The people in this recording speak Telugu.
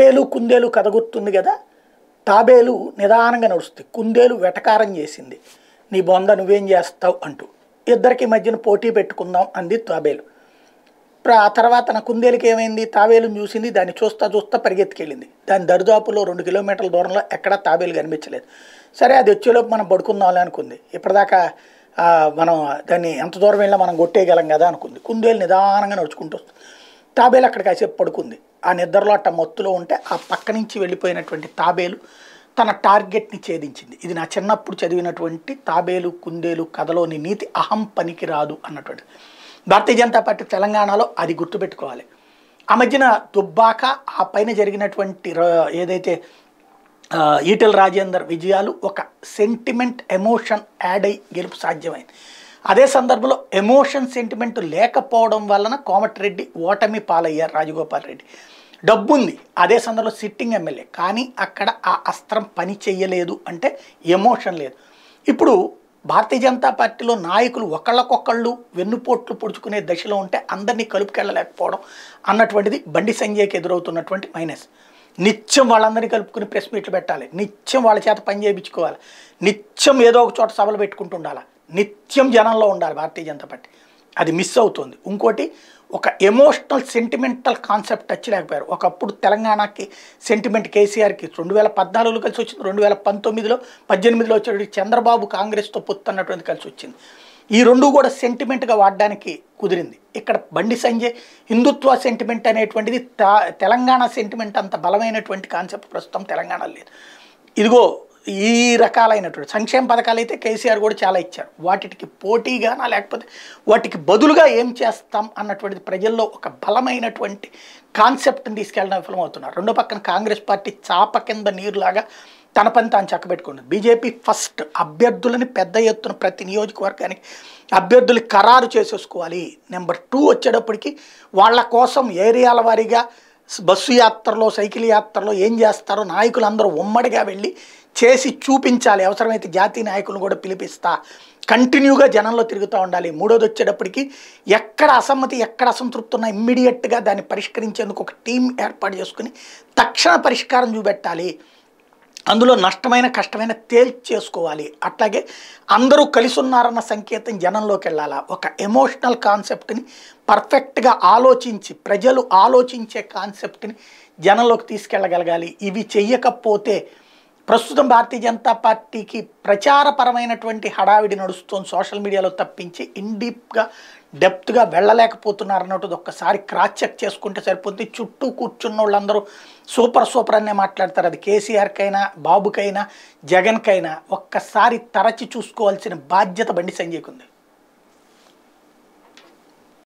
తాబేలు కుందేలు కథ గుర్తుంది కదా తాబేలు నిదానంగా నడుస్తుంది కుందేలు వెటకారం చేసింది నీ బొంద నువ్వేం చేస్తావు అంటూ ఇద్దరికి మధ్యన పోటీ పెట్టుకుందాం అంది తాబేలు ఆ తర్వాత నా కుందేలుకి ఏమైంది తాబేలును చూసింది దాన్ని చూస్తా చూస్తా పరిగెత్తుకెళ్ళింది దాని దరిదాపులో రెండు కిలోమీటర్ల దూరంలో ఎక్కడా తాబేలు కనిపించలేదు సరే అది వచ్చేలోపు మనం పడుకుందాంలే అనుకుంది ఇప్పటిదాకా మనం దాన్ని ఎంత దూరం వెళ్ళినా మనం కొట్టేయగలం కదా అనుకుంది కుందేలు నిదానంగా నడుచుకుంటూ వస్తుంది తాబేలు అక్కడ కాసేపు పడుకుంది ఆ నిద్రలో అట్ట మొత్తులో ఉంటే ఆ పక్క నుంచి వెళ్ళిపోయినటువంటి తాబేలు తన టార్గెట్ని ఛేదించింది ఇది నా చిన్నప్పుడు చదివినటువంటి తాబేలు కుందేలు కథలోని నీతి అహం పనికి రాదు అన్నటువంటి భారతీయ జనతా పార్టీ తెలంగాణలో అది గుర్తుపెట్టుకోవాలి ఆ మధ్యన దుబ్బాక ఆ పైన జరిగినటువంటి ఏదైతే ఈటెల రాజేందర్ విజయాలు ఒక సెంటిమెంట్ ఎమోషన్ యాడ్ అయి గెలుపు సాధ్యమైంది అదే సందర్భంలో ఎమోషన్ సెంటిమెంట్ లేకపోవడం వలన కోమటిరెడ్డి ఓటమి పాలయ్యారు రాజగోపాల్ రెడ్డి డబ్బు ఉంది అదే సందర్భంలో సిట్టింగ్ ఎమ్మెల్యే కానీ అక్కడ ఆ అస్త్రం పని చేయలేదు అంటే ఎమోషన్ లేదు ఇప్పుడు భారతీయ జనతా పార్టీలో నాయకులు ఒకళ్ళకొకళ్ళు వెన్నుపోట్లు పొడుచుకునే దశలో ఉంటే అందరినీ కలుపుకెళ్ళలేకపోవడం అన్నటువంటిది బండి సంజయ్కి ఎదురవుతున్నటువంటి మైనస్ నిత్యం వాళ్ళందరినీ కలుపుకుని ప్రెస్ మీట్లు పెట్టాలి నిత్యం వాళ్ళ చేత పని చేయించుకోవాలి నిత్యం ఏదో ఒక చోట సభలు పెట్టుకుంటుండాలి నిత్యం జనంలో ఉండాలి భారతీయ జనతా పార్టీ అది మిస్ అవుతుంది ఇంకోటి ఒక ఎమోషనల్ సెంటిమెంటల్ కాన్సెప్ట్ టచ్ లేకపోయారు ఒకప్పుడు తెలంగాణకి సెంటిమెంట్ కేసీఆర్కి రెండు వేల పద్నాలుగులో కలిసి వచ్చింది రెండు వేల పంతొమ్మిదిలో పద్దెనిమిదిలో వచ్చేటువంటి చంద్రబాబు కాంగ్రెస్తో పొత్తు అన్నటువంటి కలిసి వచ్చింది ఈ రెండు కూడా సెంటిమెంట్గా వాడడానికి కుదిరింది ఇక్కడ బండి సంజయ్ హిందుత్వ సెంటిమెంట్ అనేటువంటిది తెలంగాణ సెంటిమెంట్ అంత బలమైనటువంటి కాన్సెప్ట్ ప్రస్తుతం తెలంగాణ లేదు ఇదిగో ఈ రకాలైనటువంటి సంక్షేమ పథకాలు అయితే కేసీఆర్ కూడా చాలా ఇచ్చారు వాటికి పోటీగానా లేకపోతే వాటికి బదులుగా ఏం చేస్తాం అన్నటువంటిది ప్రజల్లో ఒక బలమైనటువంటి కాన్సెప్ట్ని తీసుకెళ్ళడం విఫలమవుతున్నారు రెండో పక్కన కాంగ్రెస్ పార్టీ చాప కింద నీరులాగా తన పని తాను చక్కబెట్టుకుంటుంది బీజేపీ ఫస్ట్ అభ్యర్థులని పెద్ద ఎత్తున ప్రతి నియోజకవర్గానికి అభ్యర్థులు ఖరారు చేసేసుకోవాలి నెంబర్ టూ వచ్చేటప్పటికి వాళ్ళ కోసం ఏరియాల వారీగా బస్సు యాత్రలో సైకిల్ యాత్రలో ఏం చేస్తారో నాయకులు అందరూ ఉమ్మడిగా వెళ్ళి చేసి చూపించాలి అవసరమైతే జాతీయ నాయకులను కూడా పిలిపిస్తా కంటిన్యూగా జనంలో తిరుగుతూ ఉండాలి మూడోది వచ్చేటప్పటికి ఎక్కడ అసమ్మతి ఎక్కడ అసంతృప్తి ఉన్నా ఇమ్మీడియట్గా దాన్ని పరిష్కరించేందుకు ఒక టీం ఏర్పాటు చేసుకుని తక్షణ పరిష్కారం చూపెట్టాలి అందులో నష్టమైన కష్టమైన తేల్చి చేసుకోవాలి అట్లాగే అందరూ కలిసి ఉన్నారన్న సంకేతం జనంలోకి వెళ్ళాలా ఒక ఎమోషనల్ కాన్సెప్ట్ని పర్ఫెక్ట్గా ఆలోచించి ప్రజలు ఆలోచించే కాన్సెప్ట్ని జనంలోకి తీసుకెళ్ళగలగాలి ఇవి చెయ్యకపోతే ప్రస్తుతం భారతీయ జనతా పార్టీకి ప్రచారపరమైనటువంటి హడావిడి నడుస్తుంది సోషల్ మీడియాలో తప్పించి ఇండీప్గా డెప్త్గా వెళ్ళలేకపోతున్నారన్నట్టుది ఒక్కసారి క్రాస్ చెక్ చేసుకుంటే సరిపోతుంది చుట్టూ కూర్చున్న వాళ్ళందరూ సూపర్ సూపర్ అనే మాట్లాడతారు అది కేసీఆర్కైనా బాబుకైనా జగన్కైనా ఒక్కసారి తరచి చూసుకోవాల్సిన బాధ్యత బండి సంజయ్కుంది